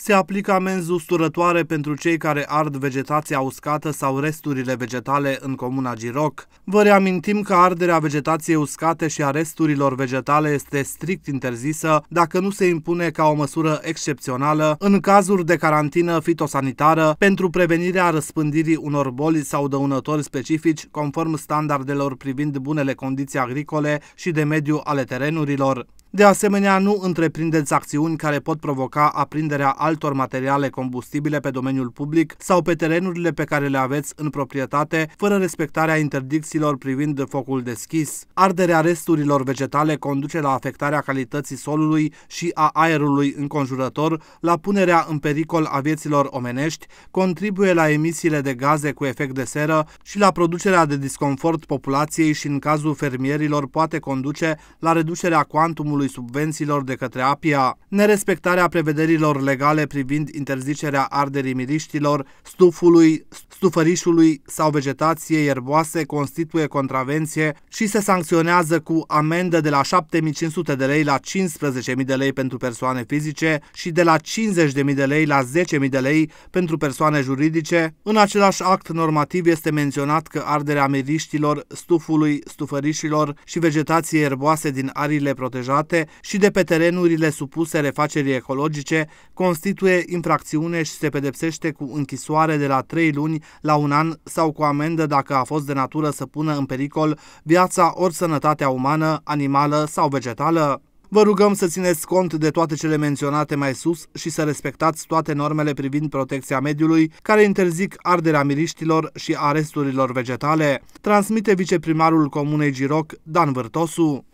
Se aplică amenzi usturătoare pentru cei care ard vegetația uscată sau resturile vegetale în comuna Giroc. Vă reamintim că arderea vegetației uscate și a resturilor vegetale este strict interzisă dacă nu se impune ca o măsură excepțională în cazuri de carantină fitosanitară pentru prevenirea răspândirii unor boli sau dăunători specifici conform standardelor privind bunele condiții agricole și de mediu ale terenurilor. De asemenea, nu întreprindeți acțiuni care pot provoca aprinderea altor materiale combustibile pe domeniul public sau pe terenurile pe care le aveți în proprietate, fără respectarea interdicțiilor privind focul deschis. Arderea resturilor vegetale conduce la afectarea calității solului și a aerului înconjurător, la punerea în pericol a vieților omenești, contribuie la emisiile de gaze cu efect de seră și la producerea de disconfort populației și, în cazul fermierilor, poate conduce la reducerea cuantumului regimului subvențiilor de către APIA, nerespectarea prevederilor legale privind interzicerea arderii miriștilor, stufului, stufărișului sau vegetației ierboase constituie contravenție și se sancționează cu amendă de la 7500 de lei la 15.000 de lei pentru persoane fizice și de la 50.000 de lei la 10.000 de lei pentru persoane juridice. În același act normativ este menționat că arderea miriștilor, stufului, stufărișilor și vegetației erboase din arile protejate private și de pe terenurile supuse refacerii ecologice constituie infracțiune și se pedepsește cu închisoare de la 3 luni la un an sau cu amendă dacă a fost de natură să pună în pericol viața ori sănătatea umană, animală sau vegetală. Vă rugăm să țineți cont de toate cele menționate mai sus și să respectați toate normele privind protecția mediului, care interzic arderea miriștilor și aresturilor vegetale, transmite viceprimarul Comunei Giroc, Dan Vârtosu.